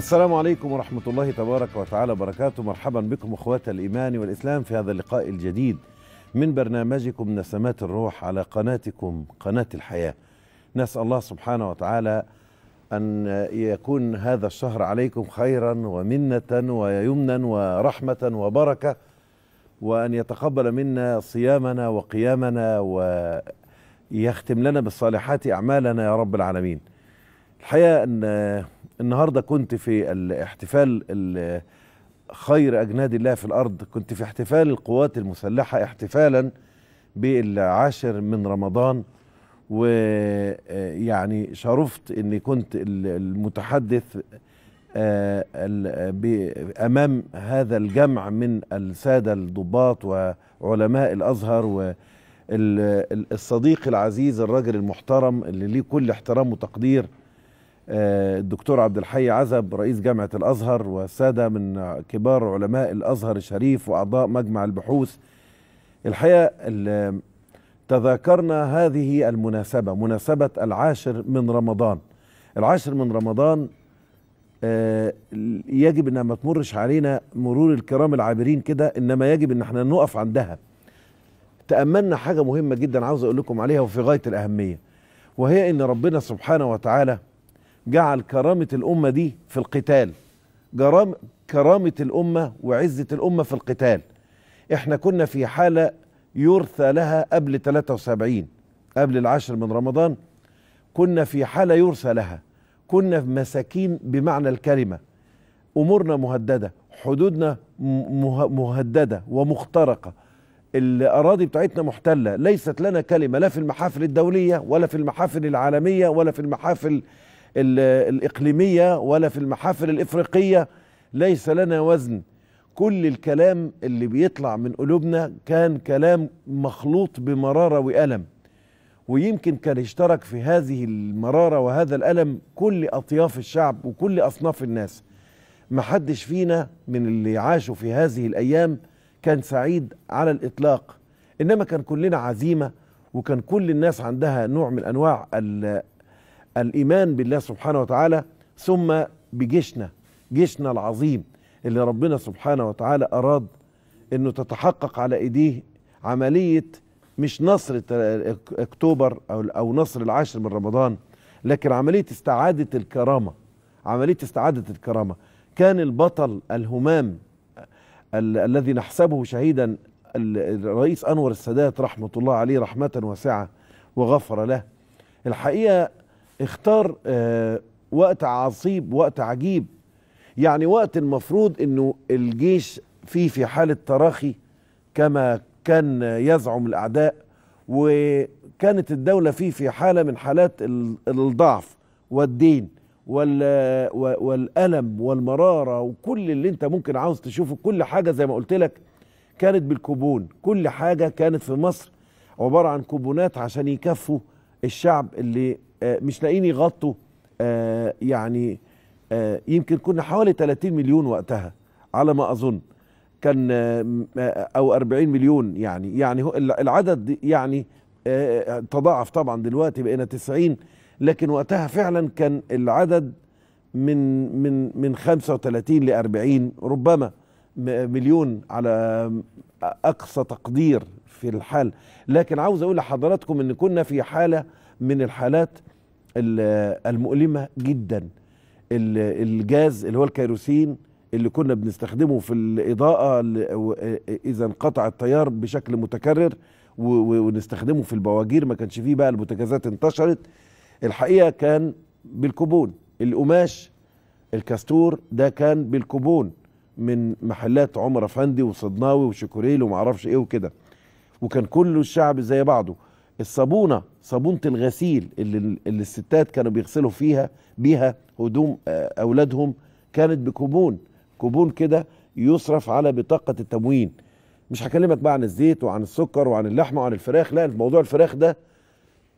السلام عليكم ورحمة الله تبارك وتعالى وبركاته مرحبا بكم أخوات الإيمان والإسلام في هذا اللقاء الجديد من برنامجكم نسمات الروح على قناتكم قناة الحياة نسأل الله سبحانه وتعالى أن يكون هذا الشهر عليكم خيرا ومنة ويمنا ورحمة وبركة وأن يتقبل منا صيامنا وقيامنا ويختم لنا بالصالحات أعمالنا يا رب العالمين الحقيقة أن النهارده كنت في الاحتفال خير اجناد الله في الارض كنت في احتفال القوات المسلحه احتفالا بالعاشر من رمضان ويعني آه، شرفت اني كنت المتحدث آه، امام هذا الجمع من الساده الضباط وعلماء الازهر و الصديق العزيز الراجل المحترم اللي ليه كل احترام وتقدير الدكتور عبد الحي عزب رئيس جامعة الأزهر وسادة من كبار علماء الأزهر الشريف وأعضاء مجمع البحوث الحقيقة تذاكرنا هذه المناسبة مناسبة العاشر من رمضان العاشر من رمضان آه، يجب أن ما تمرش علينا مرور الكرام العابرين كده إنما يجب أن احنا نقف عندها تأملنا حاجة مهمة جدا عاوز أقول لكم عليها وفي غاية الأهمية وهي أن ربنا سبحانه وتعالى جعل كرامة الأمة دي في القتال جرام كرامة الأمة وعزة الأمة في القتال احنا كنا في حالة يرثى لها قبل 73 قبل العشر من رمضان كنا في حالة يرثى لها كنا مساكين بمعنى الكلمة أمورنا مهددة حدودنا مهددة ومخترقة الأراضي بتاعتنا محتلة ليست لنا كلمة لا في المحافل الدولية ولا في المحافل العالمية ولا في المحافل الإقليمية ولا في المحافل الإفريقية ليس لنا وزن كل الكلام اللي بيطلع من قلوبنا كان كلام مخلوط بمرارة وألم ويمكن كان اشترك في هذه المرارة وهذا الألم كل أطياف الشعب وكل أصناف الناس محدش فينا من اللي عاشوا في هذه الأيام كان سعيد على الإطلاق إنما كان كلنا عزيمة وكان كل الناس عندها نوع من أنواع الايمان بالله سبحانه وتعالى ثم بجيشنا جيشنا العظيم اللي ربنا سبحانه وتعالى اراد انه تتحقق على ايديه عمليه مش نصر اكتوبر او او نصر العاشر من رمضان لكن عمليه استعاده الكرامه عمليه استعاده الكرامه كان البطل الهمام ال الذي نحسبه شهيدا الرئيس انور السادات رحمه الله عليه رحمه واسعه وغفر له الحقيقه اختار آه، وقت عصيب وقت عجيب يعني وقت المفروض انه الجيش فيه في حالة تراخي كما كان يزعم الاعداء وكانت الدولة فيه في حالة من حالات الضعف والدين والألم والمرارة وكل اللي انت ممكن عاوز تشوفه كل حاجة زي ما قلت لك كانت بالكوبون كل حاجة كانت في مصر عبارة عن كوبونات عشان يكفوا الشعب اللي آه، مش لاقيين يغطوا آه، يعني آه، يمكن كنا حوالي 30 مليون وقتها على ما اظن كان او 40 مليون يعني يعني العدد يعني تضاعف طبعا دلوقتي بقينا 90 لكن وقتها فعلا كان العدد من من من 35 ل 40 ربما مليون على اقصى تقدير في الحال لكن عاوز اقول لحضراتكم ان كنا في حاله من الحالات المؤلمه جدا الجاز اللي هو الكيروسين اللي كنا بنستخدمه في الاضاءه اذا انقطع التيار بشكل متكرر ونستخدمه في البواجير ما كانش فيه بقى البوتجازات انتشرت الحقيقه كان بالكوبون القماش الكاستور ده كان بالكوبون من محلات عمر افندي وصدناوي وشكوريل ومعرفش ايه وكده وكان كل الشعب زي بعضه الصابونه صابونه الغسيل اللي, اللي الستات كانوا بيغسلوا فيها بيها هدوم آه، اولادهم كانت بكوبون كوبون كده يصرف على بطاقه التموين مش هكلمك بقى عن الزيت وعن السكر وعن اللحمه وعن الفراخ لا موضوع الفراخ ده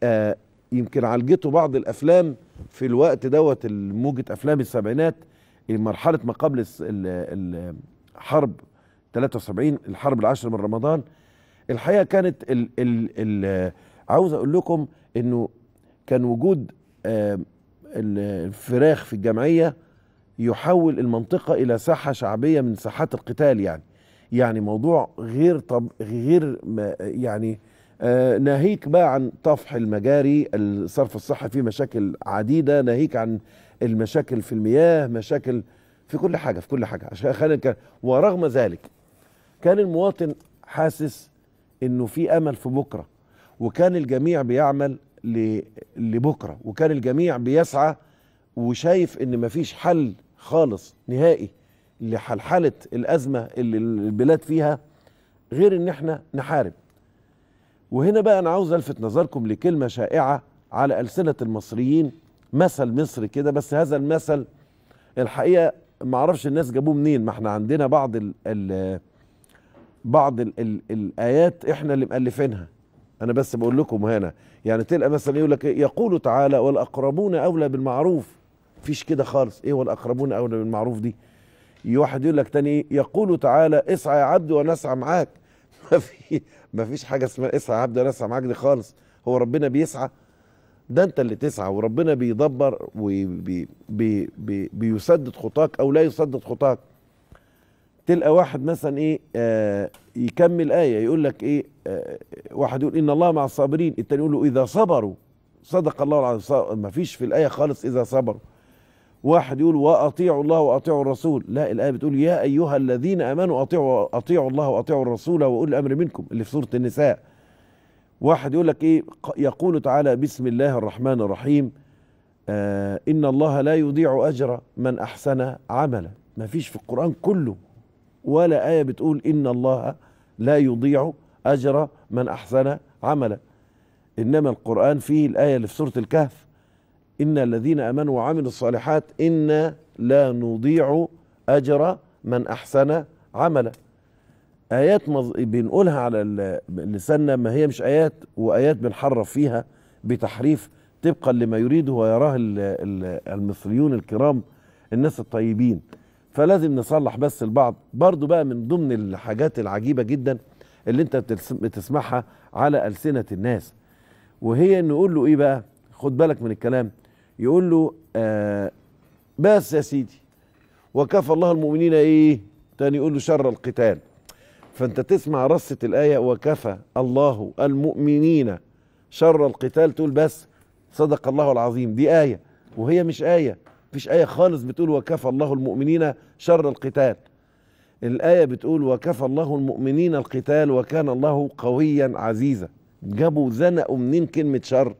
آه يمكن عالجته بعض الافلام في الوقت دوت موجه افلام السبعينات مرحله ما قبل الحرب 73 الحرب العاشر من رمضان الحقيقه كانت الـ الـ الـ عاوز اقول لكم انه كان وجود آه، الفراخ في الجمعيه يحول المنطقه الى ساحه شعبيه من ساحات القتال يعني يعني موضوع غير طب غير يعني آه، ناهيك بقى عن طفح المجاري الصرف الصحي فيه مشاكل عديده ناهيك عن المشاكل في المياه مشاكل في كل حاجه في كل حاجه عشان خلينا ورغم ذلك كان المواطن حاسس انه في امل في بكره وكان الجميع بيعمل لبكره وكان الجميع بيسعى وشايف ان مفيش حل خالص نهائي لحلحله الازمه اللي البلاد فيها غير ان احنا نحارب وهنا بقى انا عاوز الفت نظركم لكلمه شائعه على السنه المصريين مثل مصر كده بس هذا المثل الحقيقه ما اعرفش الناس جابوه منين ما احنا عندنا بعض ال ال بعض الـ الـ الايات احنا اللي مؤلفينها انا بس بقول لكم هنا يعني تلقى مثلا يقول لك يقول تعالى والاقربون اولى بالمعروف فيش كده خالص ايه والاقربون اولى بالمعروف دي واحد يقول لك تاني ايه يقول تعالى اسعى يا عبد ونسعى معاك ما في ما فيش حاجه اسمها اسعى يا عبد ونسعى معاك دي خالص هو ربنا بيسعى ده انت اللي تسعى وربنا بيدبر وبيسدد وبي بي بي خطاك او لا يسدد خطاك تلقى واحد مثلا ايه آه يكمل ايه يقول لك ايه آه واحد يقول ان الله مع الصابرين التاني يقول له اذا صبروا صدق الله العظيم ما فيش في الايه خالص اذا صبروا واحد يقول واطيعوا الله واطيعوا الرسول لا الايه بتقول يا ايها الذين امنوا اطيعوا اطيعوا الله واطيعوا الرسول واولي الامر منكم اللي في سوره النساء واحد يقول لك ايه يقول تعالى بسم الله الرحمن الرحيم آه ان الله لا يضيع اجر من احسن عملا ما فيش في القران كله ولا آية بتقول إن الله لا يضيع أجر من أحسن عملا إنما القرآن فيه الآية اللي في سورة الكهف إن الذين آمنوا وعملوا الصالحات إنا لا نضيع أجر من أحسن عملا آيات مز... بنقولها على لساننا ما هي مش آيات وآيات بنحرف فيها بتحريف طبقا لما يريده ويراه المصريون الكرام الناس الطيبين فلازم نصلح بس البعض برضو بقى من ضمن الحاجات العجيبة جدا اللي انت بتسمعها على ألسنة الناس وهي انه يقول له ايه بقى خد بالك من الكلام يقول له آه بس يا سيدي وكفى الله المؤمنين ايه تاني يقول له شر القتال فانت تسمع رصة الآية وكفى الله المؤمنين شر القتال تقول بس صدق الله العظيم دي آية وهي مش آية فيش آية خالص بتقول وكفى الله المؤمنين شر القتال الآية بتقول وكفى الله المؤمنين القتال وكان الله قويا عزيزا جابوا زنقوا منين كلمة شر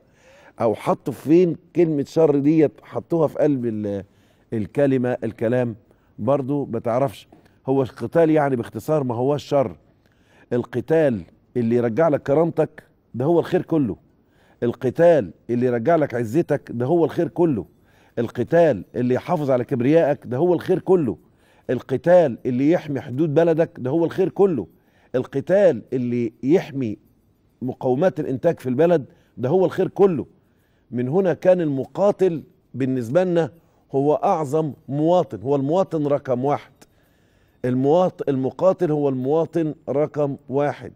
أو حطوا فين كلمة شر ديت حطوها في قلب الكلمة الكلام برضو بتعرفش هو القتال يعني باختصار ما هو شر القتال اللي يرجع لك كرامتك ده هو الخير كله القتال اللي يرجع لك عزتك ده هو الخير كله القتال اللي يحافظ على كبريائك ده هو الخير كله القتال اللي يحمي حدود بلدك ده هو الخير كله القتال اللي يحمي مقومات الانتاج في البلد ده هو الخير كله من هنا كان المقاتل بالنسبه لنا هو اعظم مواطن هو المواطن رقم واحد المواطن المقاتل هو المواطن رقم واحد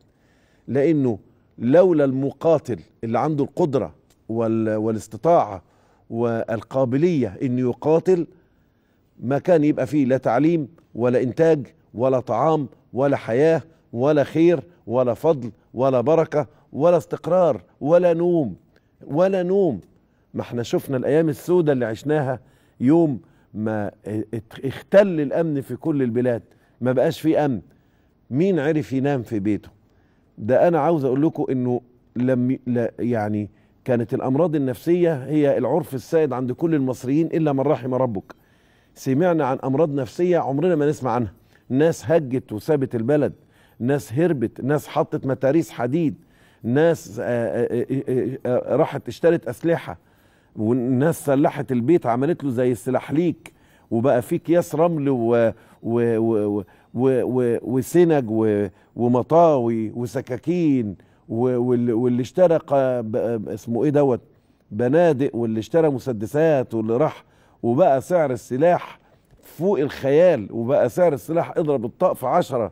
لانه لولا المقاتل اللي عنده القدره والاستطاعه والقابلية انه يقاتل ما كان يبقى فيه لا تعليم ولا انتاج ولا طعام ولا حياة ولا خير ولا فضل ولا بركة ولا استقرار ولا نوم ولا نوم ما احنا شفنا الايام السودة اللي عشناها يوم ما اختل الامن في كل البلاد ما بقاش فيه امن مين عرف ينام في بيته ده انا عاوز اقول لكم انه لم يعني كانت الأمراض النفسية هي العرف السائد عند كل المصريين إلا من رحم ربك سمعنا عن أمراض نفسية عمرنا ما نسمع عنها ناس هجت وسابت البلد ناس هربت ناس حطت متاريس حديد ناس آه، آه، آه، راحت اشترت أسلحة والناس سلحت البيت عملت له زي السلاح وبقى في اكياس رمل و و و و وسنج و ومطاوي وسكاكين واللي اشترى اسمه ايه دوت بنادق واللي اشترى مسدسات واللي راح وبقى سعر السلاح فوق الخيال وبقى سعر السلاح اضرب الطقف عشرة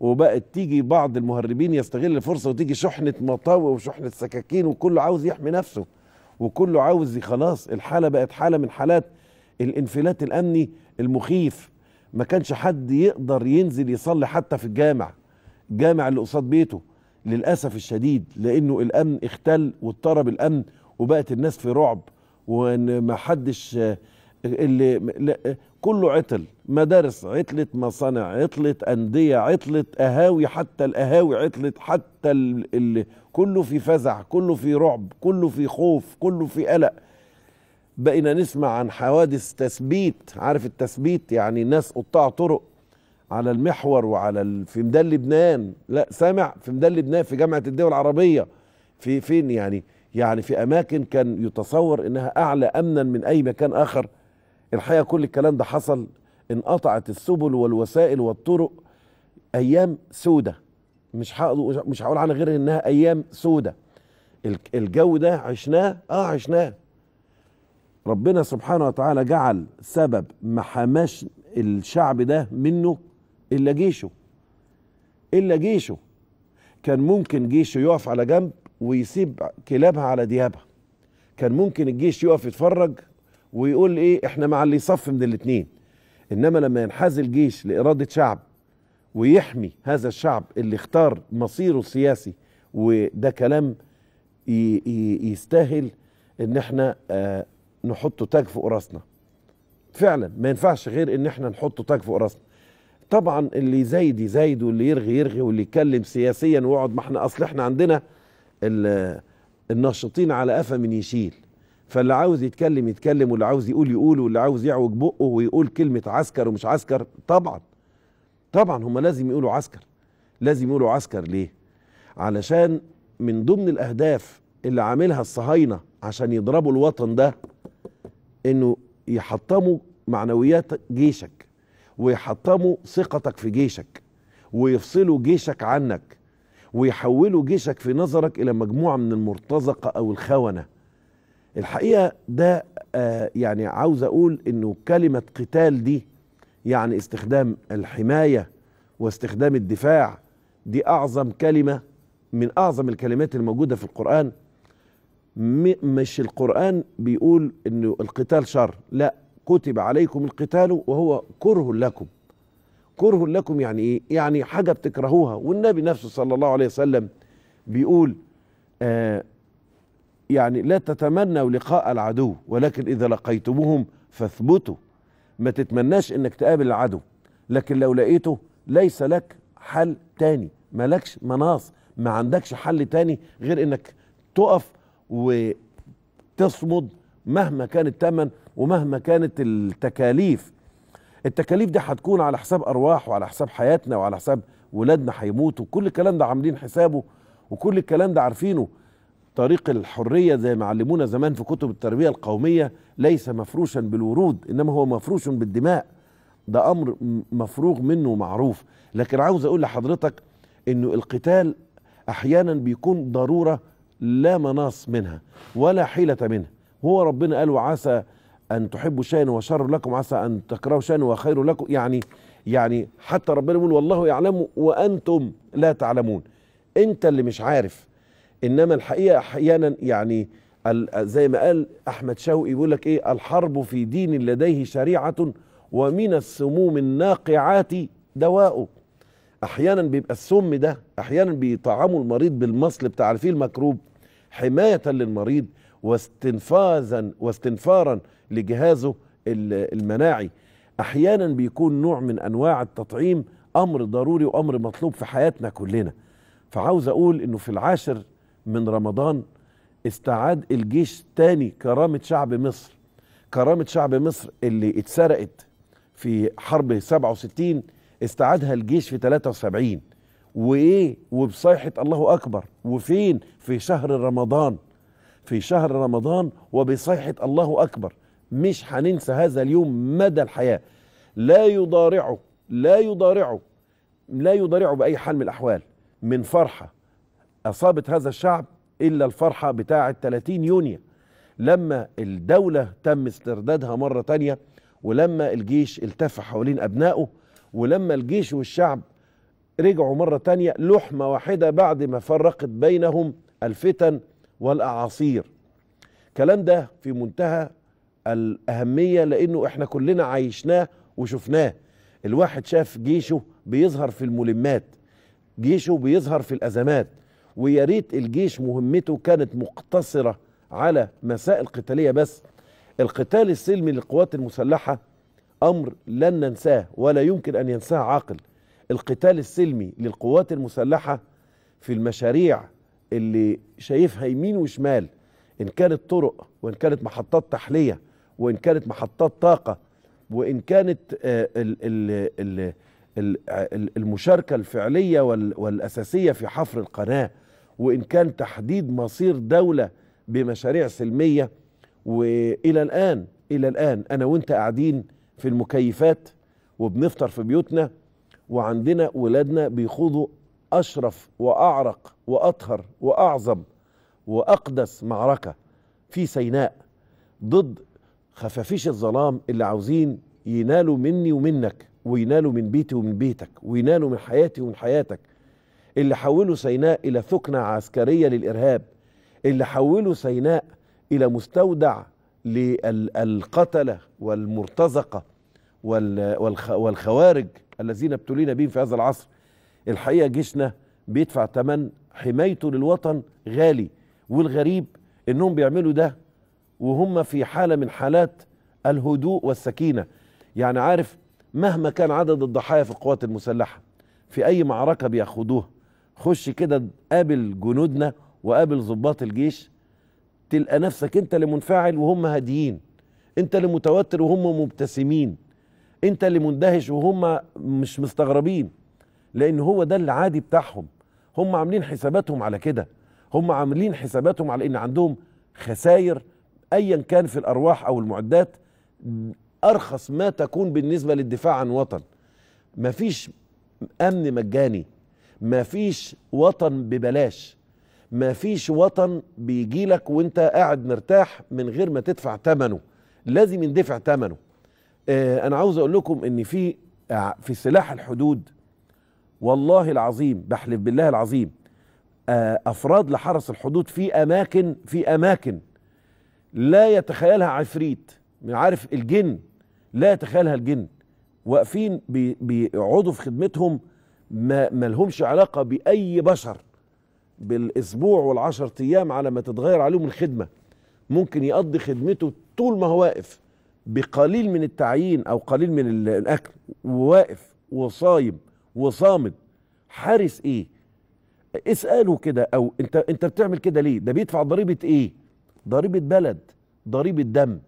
وبقت تيجي بعض المهربين يستغل الفرصة وتيجي شحنة مطاوي وشحنة سكاكين وكله عاوز يحمي نفسه وكله عاوز خلاص الحالة بقت حالة من حالات الانفلات الأمني المخيف ما كانش حد يقدر ينزل يصلي حتى في الجامع الجامع اللي قصاد بيته للأسف الشديد لأنه الأمن اختل واضطرب الأمن وبقت الناس في رعب وان ما حدش اللي كله عطل مدارس عطلت مصانع عطلت انديه عطلت اهاوي حتى الاهاوي عطلت حتى اللي كله في فزع كله في رعب كله في خوف كله في قلق بقينا نسمع عن حوادث تثبيت عارف التثبيت يعني ناس قطاع طرق على المحور وعلى ال... في ميدان لبنان لا سامع في ميدان لبنان في جامعه الدول العربيه في فين يعني يعني في اماكن كان يتصور انها اعلى امنا من اي مكان اخر الحقيقه كل الكلام ده حصل انقطعت السبل والوسائل والطرق ايام سودة مش هقول مش هقول عنها غير انها ايام سودة الجو ده عشناه اه عشناه ربنا سبحانه وتعالى جعل سبب ما حماش الشعب ده منه إلا جيشه إلا جيشه كان ممكن جيشه يقف على جنب ويسيب كلابها على ديابها كان ممكن الجيش يقف يتفرج ويقول ايه احنا مع اللي يصف من الاتنين انما لما ينحاز الجيش لإرادة شعب ويحمي هذا الشعب اللي اختار مصيره السياسي وده كلام يستاهل ان احنا آه، نحطه تاج فوق راسنا فعلا ما ينفعش غير ان احنا نحطه تاج فوق راسنا طبعا اللي زايد يزايد واللي يرغي يرغي واللي يتكلم سياسيا ويقعد ما احنا اصل احنا عندنا الناشطين على قفا من يشيل فاللي عاوز يتكلم يتكلم واللي عاوز يقول يقول واللي عاوز يعوج بقه ويقول كلمه عسكر ومش عسكر طبعا طبعا هم لازم يقولوا عسكر لازم يقولوا عسكر ليه علشان من ضمن الاهداف اللي عاملها الصهاينه عشان يضربوا الوطن ده انه يحطموا معنويات جيشك ويحطموا ثقتك في جيشك ويفصلوا جيشك عنك ويحولوا جيشك في نظرك الى مجموعه من المرتزقه او الخونه الحقيقه ده آه يعني عاوز اقول انه كلمه قتال دي يعني استخدام الحمايه واستخدام الدفاع دي اعظم كلمه من اعظم الكلمات الموجوده في القران مش القران بيقول انه القتال شر لا كتب عليكم القتال وهو كره لكم كره لكم يعني ايه يعني حاجه بتكرهوها والنبي نفسه صلى الله عليه وسلم بيقول آه يعني لا تتمنوا لقاء العدو ولكن اذا لقيتموهم فاثبتوا ما تتمناش انك تقابل العدو لكن لو لقيته ليس لك حل تاني مالكش مناص ما عندكش حل تاني غير انك تقف وتصمد مهما كان الثمن ومهما كانت التكاليف التكاليف دي هتكون على حساب ارواح وعلى حساب حياتنا وعلى حساب ولادنا هيموتوا كل الكلام ده عاملين حسابه وكل الكلام ده عارفينه طريق الحرية زي ما علمونا زمان في كتب التربية القومية ليس مفروشا بالورود إنما هو مفروش بالدماء ده أمر مفروغ منه ومعروف لكن عاوز أقول لحضرتك إنه القتال أحيانا بيكون ضرورة لا مناص منها ولا حيلة منها هو ربنا قال وعسى ان تحبوا شيئا وشر لكم عسى ان تكرهوا شيئا وخير لكم يعني يعني حتى ربنا يقول والله يعلم وانتم لا تعلمون انت اللي مش عارف انما الحقيقه احيانا يعني زي ما قال احمد شوقي بيقول لك ايه الحرب في دين لديه شريعه ومن السموم الناقعات دواء احيانا بيبقى السم ده احيانا بيطعموا المريض بالمصل بتاع فيه المكروب حمايه للمريض واستنفاذا واستنفارا لجهازه المناعي احيانا بيكون نوع من انواع التطعيم امر ضروري وامر مطلوب في حياتنا كلنا فعاوز اقول انه في العاشر من رمضان استعاد الجيش تاني كرامه شعب مصر كرامه شعب مصر اللي اتسرقت في حرب 67 استعادها الجيش في 73 وايه وبصيحه الله اكبر وفين في شهر رمضان في شهر رمضان وبصيحة الله أكبر مش هننسى هذا اليوم مدى الحياة لا يضارعه لا يضارعه لا يضارعه بأي حال من الأحوال من فرحة أصابت هذا الشعب إلا الفرحة بتاعة 30 يونيو لما الدولة تم استردادها مرة تانية ولما الجيش التف حوالين أبنائه ولما الجيش والشعب رجعوا مرة تانية لحمة واحدة بعد ما فرقت بينهم الفتن والاعاصير الكلام ده في منتهى الاهميه لانه احنا كلنا عايشناه وشفناه الواحد شاف جيشه بيظهر في الملمات جيشه بيظهر في الازمات ويا ريت الجيش مهمته كانت مقتصره على مسائل قتاليه بس القتال السلمي للقوات المسلحه امر لن ننساه ولا يمكن ان ينساه عاقل القتال السلمي للقوات المسلحه في المشاريع اللي شايفها يمين وشمال ان كانت طرق وان كانت محطات تحليه وان كانت محطات طاقه وان كانت آه، المشاركه الفعليه والاساسيه في حفر القناه وان كان تحديد مصير دوله بمشاريع سلميه والى الان الى الان انا وانت قاعدين في المكيفات وبنفطر في بيوتنا وعندنا ولادنا بيخوضوا اشرف واعرق واطهر واعظم واقدس معركه في سيناء ضد خفافيش الظلام اللي عاوزين ينالوا مني ومنك وينالوا من بيتي ومن بيتك وينالوا من حياتي ومن حياتك اللي حولوا سيناء الى ثكنه عسكريه للارهاب اللي حولوا سيناء الى مستودع للقتله والمرتزقه والخوارج الذين ابتلينا بهم في هذا العصر الحقيقه جيشنا بيدفع ثمن حمايته للوطن غالي والغريب انهم بيعملوا ده وهم في حاله من حالات الهدوء والسكينه يعني عارف مهما كان عدد الضحايا في القوات المسلحه في اي معركه بياخدوها خش كده قابل جنودنا وقابل ضباط الجيش تلقى نفسك انت اللي منفعل وهم هاديين انت اللي متوتر وهم مبتسمين انت اللي مندهش وهم مش مستغربين لان هو ده العادي بتاعهم هم عاملين حساباتهم على كده هم عاملين حساباتهم على ان عندهم خسائر ايا كان في الارواح او المعدات ارخص ما تكون بالنسبه للدفاع عن وطن مفيش امن مجاني مفيش وطن ببلاش مفيش وطن بيجيلك وانت قاعد مرتاح من غير ما تدفع ثمنه لازم يندفع ثمنه آه انا عاوز اقول لكم ان في آه، في سلاح الحدود والله العظيم بحلف بالله العظيم آه، افراد لحرس الحدود في اماكن في اماكن لا يتخيلها عفريت عارف الجن لا يتخيلها الجن واقفين بيقعدوا في خدمتهم ما ملهمش علاقه باي بشر بالاسبوع والعشر ايام على ما تتغير عليهم الخدمه ممكن يقضي خدمته طول ما هو واقف بقليل من التعيين او قليل من الاكل وواقف وصايم وصامد حارس ايه اساله كده او انت انت بتعمل كده ليه ده بيدفع ضريبه ايه ضريبه بلد ضريبه دم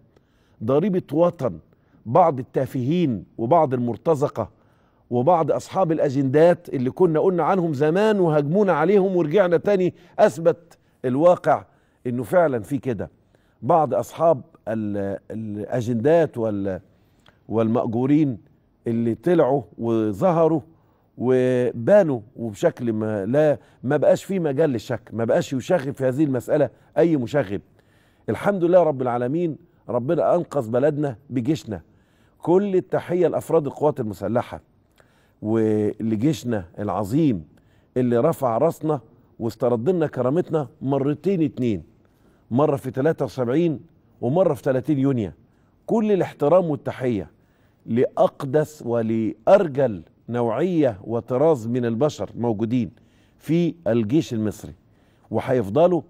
ضريبه وطن بعض التافهين وبعض المرتزقه وبعض اصحاب الاجندات اللي كنا قلنا عنهم زمان وهجمونا عليهم ورجعنا تاني اثبت الواقع انه فعلا في كده بعض اصحاب الاجندات وال والمأجورين اللي طلعوا وظهروا وبانوا وبشكل ما لا ما بقاش في مجال للشك ما بقاش يشغب في هذه المسألة أي مشغب الحمد لله رب العالمين ربنا أنقذ بلدنا بجيشنا كل التحية لأفراد القوات المسلحة ولجيشنا العظيم اللي رفع راسنا واسترد لنا كرامتنا مرتين اتنين مرة في 73 ومرة في 30 يونيو كل الاحترام والتحية لأقدس ولأرجل نوعيه وطراز من البشر موجودين في الجيش المصري وهيفضلوا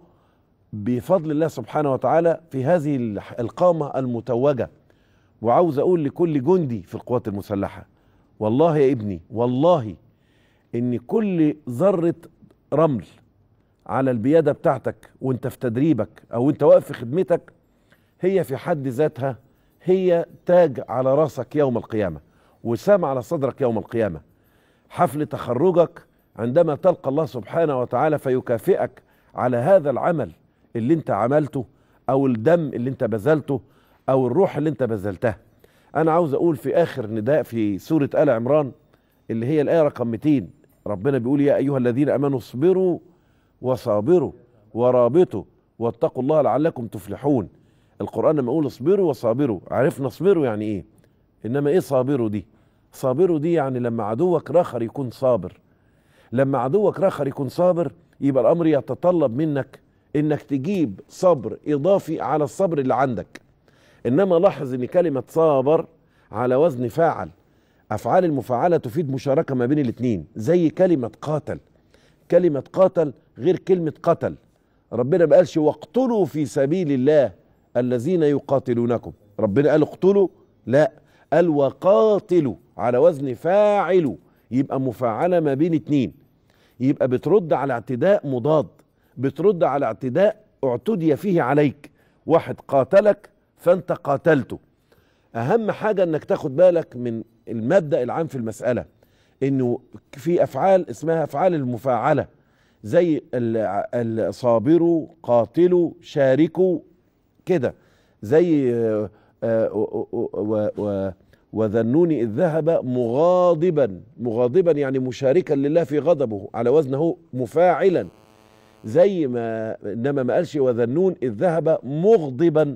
بفضل الله سبحانه وتعالى في هذه القامه المتوجه وعاوز اقول لكل جندي في القوات المسلحه والله يا ابني والله ان كل ذره رمل على البياده بتاعتك وانت في تدريبك او انت واقف في خدمتك هي في حد ذاتها هي تاج على راسك يوم القيامه وسام على صدرك يوم القيامة حفل تخرجك عندما تلقى الله سبحانه وتعالى فيكافئك على هذا العمل اللي انت عملته او الدم اللي انت بذلته او الروح اللي انت بذلتها انا عاوز اقول في اخر نداء في سورة آل عمران اللي هي الآية رقم 200 ربنا بيقول يا ايها الذين امنوا اصبروا وصابروا ورابطوا واتقوا الله لعلكم تفلحون القرآن لما يقول اصبروا وصابروا عرفنا اصبروا يعني ايه انما ايه صابروا دي صابروا دي يعني لما عدوك راخر يكون صابر لما عدوك راخر يكون صابر يبقى الامر يتطلب منك انك تجيب صبر اضافي على الصبر اللي عندك انما لاحظ ان كلمه صابر على وزن فاعل افعال المفاعله تفيد مشاركه ما بين الاثنين زي كلمه قاتل كلمه قاتل غير كلمه قتل ربنا ما قالش واقتلوا في سبيل الله الذين يقاتلونكم ربنا قال اقتلوا لا قال وقاتلوا على وزن فاعل يبقى مفاعله ما بين اتنين يبقى بترد على اعتداء مضاد بترد على اعتداء اعتدي فيه عليك واحد قاتلك فانت قاتلته اهم حاجه انك تاخد بالك من المبدا العام في المساله انه في افعال اسمها افعال المفاعله زي الصابر قاتل شارك كده زي آه، آه، آه، وذنون إذ ذهب مغاضبا مغاضبا يعني مشاركا لله في غضبه على وزنه مفاعلا زي ما إنما ما قالش وذنون إذ ذهب مغضبا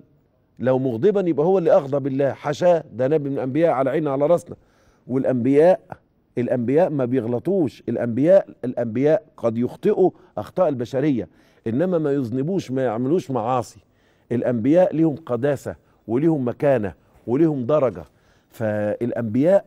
لو مغضبا يبقى هو اللي أغضب الله حشاه ده نبي من الأنبياء على عيننا على راسنا والأنبياء الأنبياء ما بيغلطوش الأنبياء الأنبياء قد يخطئوا أخطاء البشرية إنما ما يذنبوش ما يعملوش معاصي الأنبياء لهم قداسة ولهم مكانة ولهم درجة فالانبياء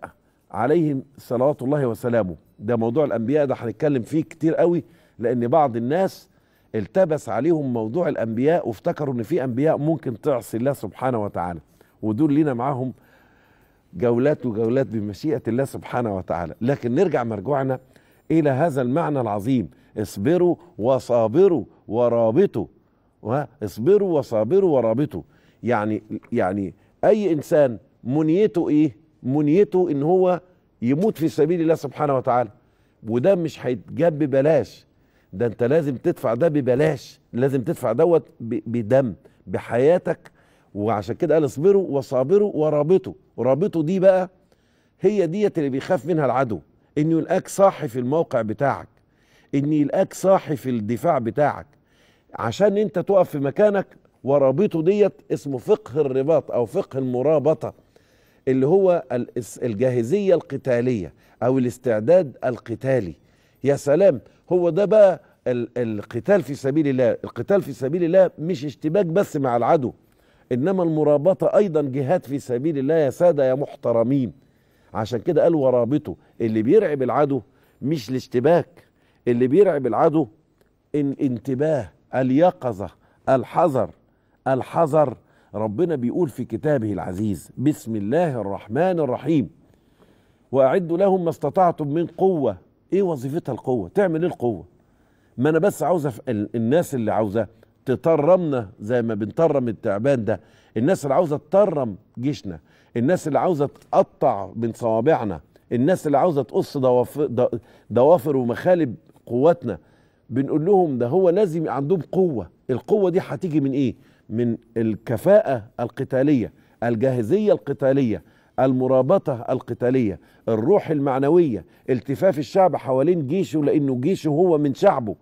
عليهم صلوات الله وسلامه ده موضوع الانبياء ده هنتكلم فيه كتير قوي لان بعض الناس التبس عليهم موضوع الانبياء وافتكروا ان في انبياء ممكن تعصي الله سبحانه وتعالى ودول لينا معاهم جولات وجولات بمشيئه الله سبحانه وتعالى لكن نرجع مرجوعنا الى هذا المعنى العظيم اصبروا وصابروا ورابطوا اصبروا وصابروا ورابطوا يعني يعني اي انسان منيته ايه منيته ان هو يموت في سبيل الله سبحانه وتعالى وده مش هيتجاب ببلاش ده انت لازم تدفع ده ببلاش لازم تدفع دوت بدم بحياتك وعشان كده قال اصبروا وصابروا ورابطوا رابطوا دي بقى هي ديت اللي بيخاف منها العدو انه يلقاك صاحي في الموقع بتاعك ان يلقاك صاحي في الدفاع بتاعك عشان انت تقف في مكانك ورابطه ديت اسمه فقه الرباط او فقه المرابطه اللي هو الجاهزية القتالية أو الاستعداد القتالي يا سلام هو ده بقى القتال في سبيل الله القتال في سبيل الله مش اشتباك بس مع العدو إنما المرابطة أيضا جهات في سبيل الله يا سادة يا محترمين عشان كده قال ورابطه اللي بيرعب العدو مش الاشتباك اللي بيرعب العدو الانتباه اليقظة الحذر الحذر ربنا بيقول في كتابه العزيز بسم الله الرحمن الرحيم واعدوا لهم ما استطعتم من قوه ايه وظيفتها القوه تعمل ايه القوه ما انا بس عاوزه الناس اللي عاوزه تطرمنا زي ما بنطرم التعبان ده الناس اللي عاوزه تطرم جيشنا الناس اللي عاوزه تقطع من صوابعنا الناس اللي عاوزه تقص دوافر, ومخالب قواتنا بنقول لهم ده هو لازم عندهم قوه القوه دي هتيجي من ايه من الكفاءة القتالية الجاهزية القتالية المرابطة القتالية الروح المعنوية التفاف الشعب حوالين جيشه لأنه جيشه هو من شعبه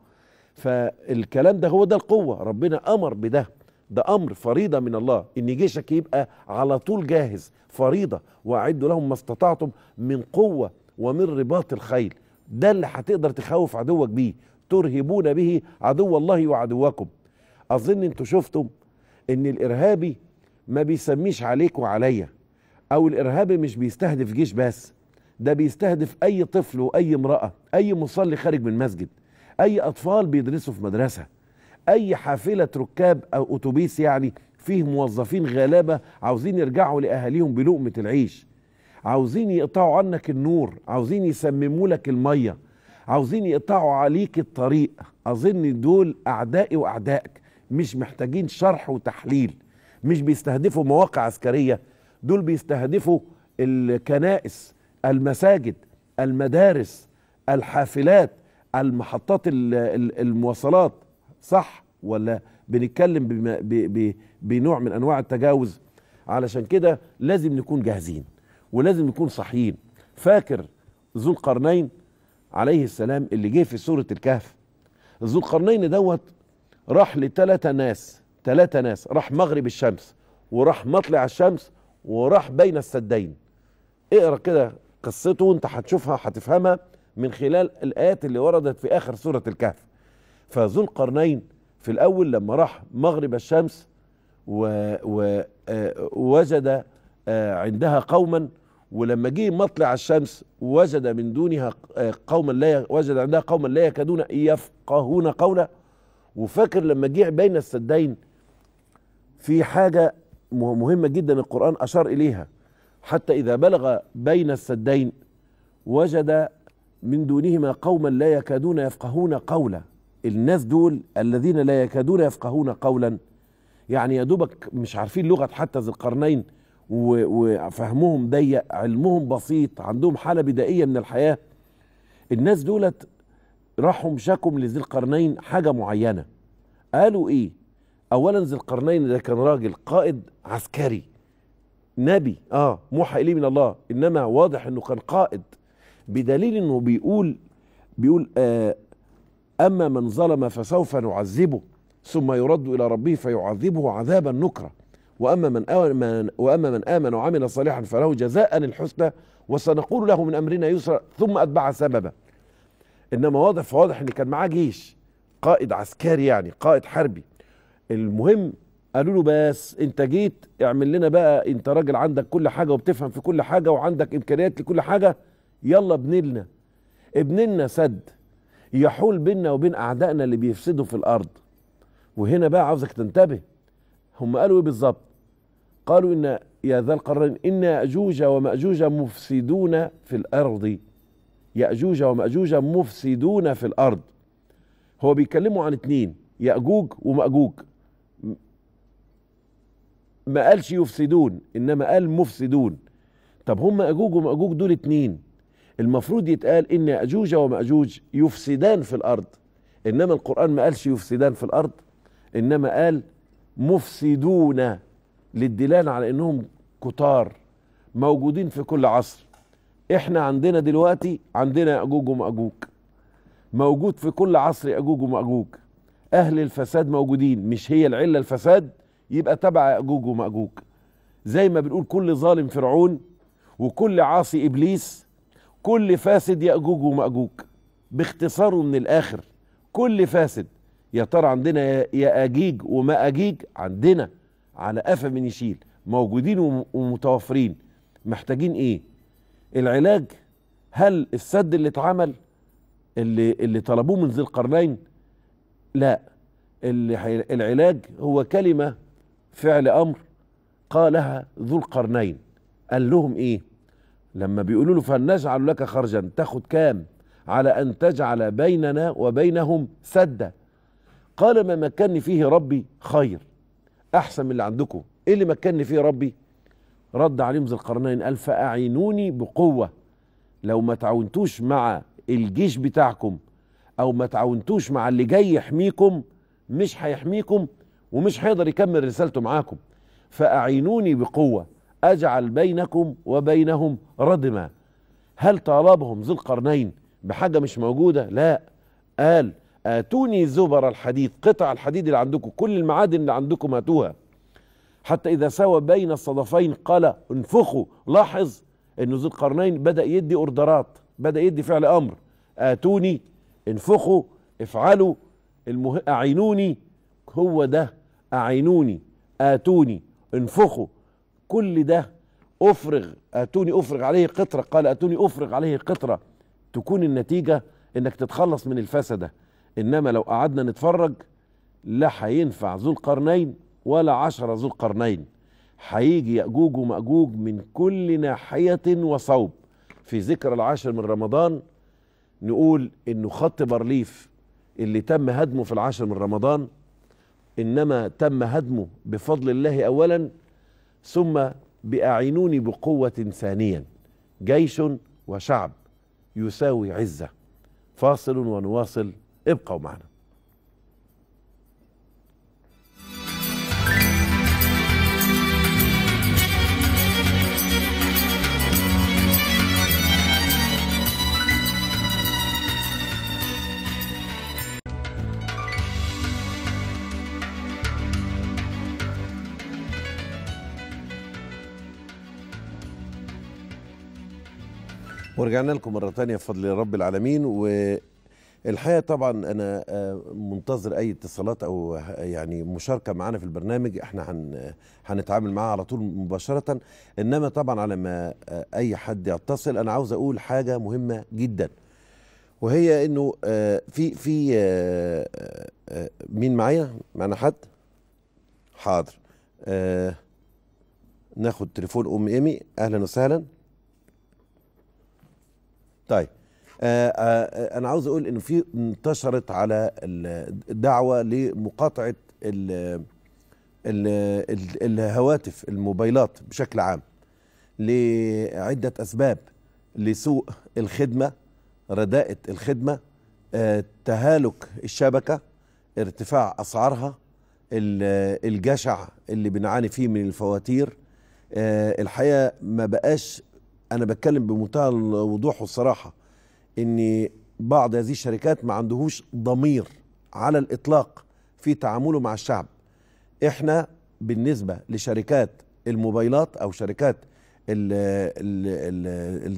فالكلام ده هو ده القوة ربنا أمر بده ده أمر فريضة من الله إن جيشك يبقى على طول جاهز فريضة وأعدوا لهم ما استطعتم من قوة ومن رباط الخيل ده اللي هتقدر تخوف عدوك بيه ترهبون به عدو الله وعدوكم أظن أنتوا شفتم ان الارهابي ما بيسميش عليك وعليا او الارهابي مش بيستهدف جيش بس ده بيستهدف اي طفل واي امراه اي مصلي خارج من مسجد اي اطفال بيدرسوا في مدرسه اي حافله ركاب او اتوبيس يعني فيه موظفين غلابه عاوزين يرجعوا لاهاليهم بلقمه العيش عاوزين يقطعوا عنك النور عاوزين يسمموا لك الميه عاوزين يقطعوا عليك الطريق اظن دول اعدائي واعدائك مش محتاجين شرح وتحليل مش بيستهدفوا مواقع عسكريه دول بيستهدفوا الكنائس المساجد المدارس الحافلات المحطات المواصلات صح ولا بنتكلم بنوع من انواع التجاوز علشان كده لازم نكون جاهزين ولازم نكون صحيين فاكر ذو القرنين عليه السلام اللي جه في سوره الكهف ذو القرنين دوت راح لثلاثة ناس ثلاثة ناس راح مغرب الشمس وراح مطلع الشمس وراح بين السدين اقرا كده قصته وانت هتشوفها هتفهمها من خلال الايات اللي وردت في اخر سوره الكهف فذو القرنين في الاول لما راح مغرب الشمس ووجد آه، آه، عندها قوما ولما جه مطلع الشمس وجد من دونها آه، قوما لا وجد عندها قوما لا يكادون يفقهون قولا وفاكر لما جه بين السدين في حاجة مهمة جدا القرآن أشار إليها حتى إذا بلغ بين السدين وجد من دونهما قوما لا يكادون يفقهون قولا الناس دول الذين لا يكادون يفقهون قولا يعني يا دوبك مش عارفين لغة حتى ذي القرنين وفهمهم ضيق علمهم بسيط عندهم حالة بدائية من الحياة الناس دولت راحوا مشاكم لذي القرنين حاجة معينة قالوا إيه أولا ذي القرنين ده كان راجل قائد عسكري نبي آه موحى إليه من الله إنما واضح إنه كان قائد بدليل إنه بيقول بيقول آه أما من ظلم فسوف نعذبه ثم يرد إلى ربه فيعذبه عذابا نكرا وأما من آمن وأما من آمن وعمل صالحا فله جزاء الحسنى وسنقول له من أمرنا يسرا ثم أتبع سببا انما واضح فواضح ان كان معاه جيش قائد عسكري يعني قائد حربي المهم قالوا له بس انت جيت اعمل لنا بقى انت راجل عندك كل حاجه وبتفهم في كل حاجه وعندك امكانيات لكل حاجه يلا ابني لنا ابني لنا سد يحول بيننا وبين اعدائنا اللي بيفسدوا في الارض وهنا بقى عاوزك تنتبه هم قالوا ايه بالظبط قالوا ان يا ذا القرن ان ياجوج وماجوج مفسدون في الارض يأجوج ومأجوج مفسدون في الأرض هو بيتكلموا عن اتنين يأجوج ومأجوج ما قالش يفسدون إنما قال مفسدون طب هم أجوج ومأجوج دول اتنين المفروض يتقال إن يأجوج ومأجوج يفسدان في الأرض إنما القرآن ما قالش يفسدان في الأرض إنما قال مفسدون للدلالة على إنهم كتار موجودين في كل عصر احنا عندنا دلوقتي عندنا اجوج وماجوج موجود في كل عصر اجوج وماجوج اهل الفساد موجودين مش هي العله الفساد يبقى تبع اجوج وماجوج زي ما بنقول كل ظالم فرعون وكل عاصي ابليس كل فاسد ياجوج وماجوج باختصار من الاخر كل فاسد يا ترى عندنا يا وما اجيج عندنا على قفا من يشيل موجودين ومتوفرين محتاجين ايه العلاج هل السد اللي اتعمل اللي اللي طلبوه من ذي القرنين لا اللي العلاج هو كلمه فعل امر قالها ذو القرنين قال لهم ايه لما بيقولوا له فلنجعل لك خرجا تاخد كام على ان تجعل بيننا وبينهم سدا قال ما مكنني فيه ربي خير احسن من اللي عندكم ايه اللي مكنني فيه ربي رد عليهم ذو القرنين قال فأعينوني بقوة لو ما تعاونتوش مع الجيش بتاعكم أو ما تعاونتوش مع اللي جاي يحميكم مش هيحميكم ومش هيقدر يكمل رسالته معاكم فأعينوني بقوة أجعل بينكم وبينهم ردما هل طالبهم ذو القرنين بحاجة مش موجودة لا قال آتوني زبر الحديد قطع الحديد اللي عندكم كل المعادن اللي عندكم هاتوها حتى إذا سوى بين الصدفين قال انفخوا لاحظ أن ذو القرنين بدأ يدي أوردرات بدأ يدي فعل أمر آتوني انفخوا افعلوا المه... أعينوني هو ده أعينوني آتوني انفخوا كل ده أفرغ آتوني أفرغ عليه قطرة قال آتوني أفرغ عليه قطرة تكون النتيجة إنك تتخلص من الفسدة إنما لو قعدنا نتفرج لا هينفع ذو القرنين ولا عشرة ذو القرنين هيجي يأجوج ومأجوج من كل ناحية وصوب في ذكر العاشر من رمضان نقول انه خط بارليف اللي تم هدمه في العاشر من رمضان انما تم هدمه بفضل الله اولا ثم باعينوني بقوه ثانيا جيش وشعب يساوي عزه فاصل ونواصل ابقوا معنا ورجعنا لكم مرة تانية بفضل رب العالمين والحقيقة طبعا أنا آه، منتظر أي اتصالات أو يعني مشاركة معانا في البرنامج احنا هن هنتعامل معاها على طول مباشرة إنما طبعا على ما آه، أي حد يتصل أنا عاوز أقول حاجة مهمة جدا وهي إنه آه، في في مين معايا؟ معانا حد؟ حاضر ناخد تليفون أم إيمي أهلا وسهلا طيب آه، آه، انا عاوز اقول انه في انتشرت على الدعوه لمقاطعه ال الـ ال الهواتف الموبايلات بشكل عام لعده اسباب لسوء الخدمه رداءه الخدمه آه، تهالك الشبكه ارتفاع اسعارها الجشع اللي بنعاني فيه من الفواتير الحقيقه ما بقاش انا بتكلم بمنتهى الوضوح والصراحه ان بعض هذه الشركات ما عندهوش ضمير على الاطلاق في تعامله مع الشعب احنا بالنسبه لشركات الموبايلات او شركات الـ الـ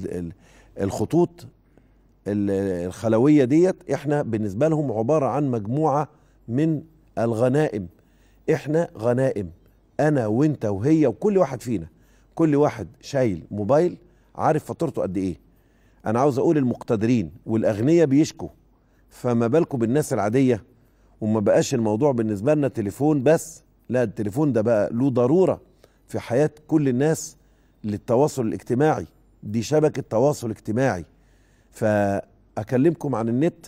الـ الخطوط الخلويه ديت احنا بالنسبه لهم عباره عن مجموعه من الغنائم احنا غنائم انا وانت وهي وكل واحد فينا كل واحد شايل موبايل عارف فاتورته قد ايه انا عاوز اقول المقتدرين والاغنياء بيشكوا فما بالكم بالناس العاديه وما بقاش الموضوع بالنسبه لنا تليفون بس لا التليفون ده بقى له ضروره في حياه كل الناس للتواصل الاجتماعي دي شبكه تواصل اجتماعي فاكلمكم عن النت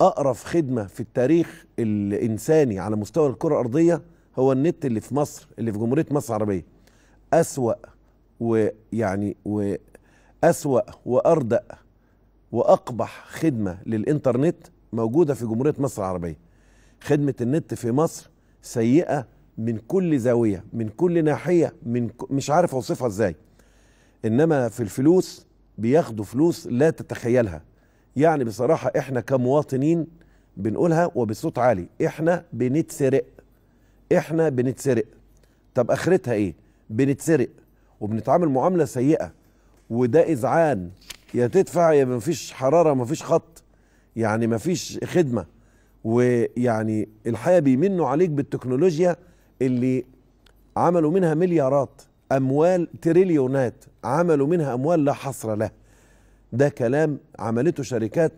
اقرف خدمه في التاريخ الانساني على مستوى الكره الارضيه هو النت اللي في مصر اللي في جمهوريه مصر العربيه اسوا ويعني وأسوأ وأردأ وأقبح خدمة للإنترنت موجودة في جمهورية مصر العربية خدمة النت في مصر سيئة من كل زاوية من كل ناحية من ك... مش عارف أوصفها إزاي إنما في الفلوس بياخدوا فلوس لا تتخيلها يعني بصراحة إحنا كمواطنين بنقولها وبصوت عالي إحنا بنتسرق إحنا بنتسرق طب آخرتها إيه بنتسرق وبنتعامل معامله سيئه وده اذعان يا تدفع يا مفيش حراره مفيش خط يعني مفيش خدمه ويعني الحقيقه بيمنوا عليك بالتكنولوجيا اللي عملوا منها مليارات اموال تريليونات عملوا منها اموال لا حصر له ده كلام عملته شركات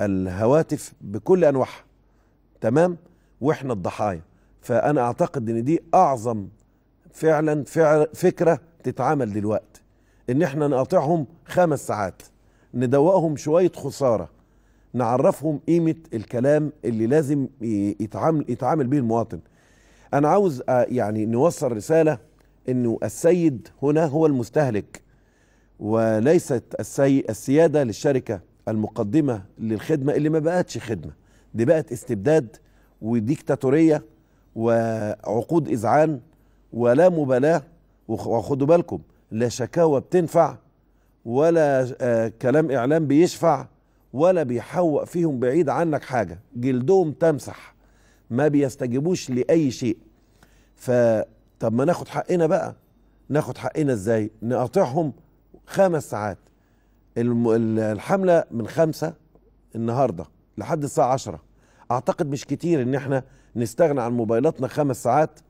الهواتف بكل انواعها تمام واحنا الضحايا فانا اعتقد ان دي اعظم فعلا فعل فكره تتعمل دلوقتي ان احنا نقاطعهم خمس ساعات ندوقهم شويه خساره نعرفهم قيمه الكلام اللي لازم يتعامل يتعامل به المواطن انا عاوز آه، يعني نوصل رساله انه السيد هنا هو المستهلك وليست السي السياده للشركه المقدمه للخدمه اللي ما بقتش خدمه دي بقت استبداد وديكتاتوريه وعقود اذعان ولا مبالاه وخدوا بالكم لا شكاوى بتنفع ولا آه، كلام اعلام بيشفع ولا بيحوق فيهم بعيد عنك حاجه جلدهم تمسح ما بيستجيبوش لاي شيء فطب ما ناخد حقنا بقى ناخد حقنا ازاي نقاطعهم خمس ساعات الحمله من خمسة النهارده لحد الساعه عشرة اعتقد مش كتير ان احنا نستغنى عن موبايلاتنا خمس ساعات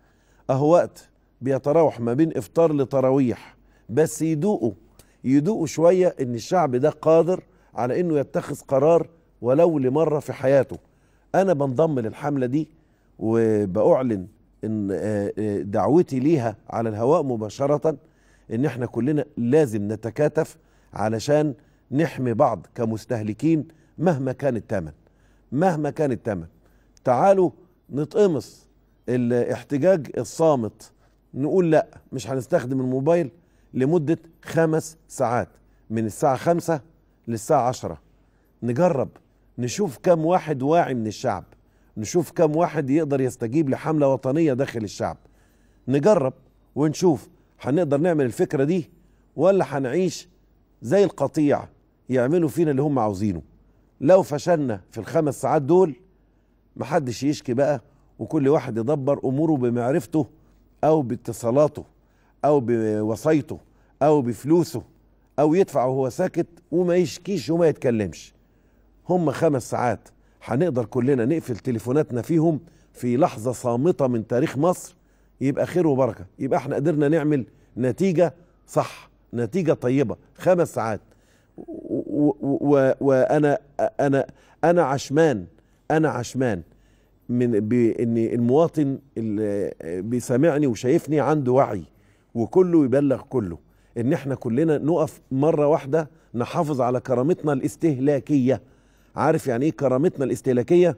اهو وقت بيتراوح ما بين افطار لتراويح بس يدوقوا يدوقوا شويه ان الشعب ده قادر على انه يتخذ قرار ولو لمره في حياته انا بنضم للحمله دي وباعلن ان آه، آه، دعوتي ليها على الهواء مباشره ان احنا كلنا لازم نتكاتف علشان نحمي بعض كمستهلكين مهما كان الثمن مهما كان الثمن تعالوا نتقمص الاحتجاج الصامت نقول لا مش هنستخدم الموبايل لمدة خمس ساعات من الساعة خمسة للساعة عشرة نجرب نشوف كم واحد واعي من الشعب نشوف كم واحد يقدر يستجيب لحملة وطنية داخل الشعب نجرب ونشوف هنقدر نعمل الفكرة دي ولا هنعيش زي القطيع يعملوا فينا اللي هم عاوزينه لو فشلنا في الخمس ساعات دول محدش يشكي بقى وكل واحد يدبر اموره بمعرفته او باتصالاته او بوصيته او بفلوسه او يدفع وهو ساكت وما يشكيش وما يتكلمش هم خمس ساعات هنقدر كلنا نقفل تليفوناتنا فيهم في لحظة صامتة من تاريخ مصر يبقى خير وبركة يبقى احنا قدرنا نعمل نتيجة صح نتيجة طيبة خمس ساعات وانا انا انا عشمان انا عشمان من بان المواطن اللي بيسامعني وشايفني عنده وعي وكله يبلغ كله ان احنا كلنا نقف مره واحده نحافظ على كرامتنا الاستهلاكيه عارف يعني ايه كرامتنا الاستهلاكيه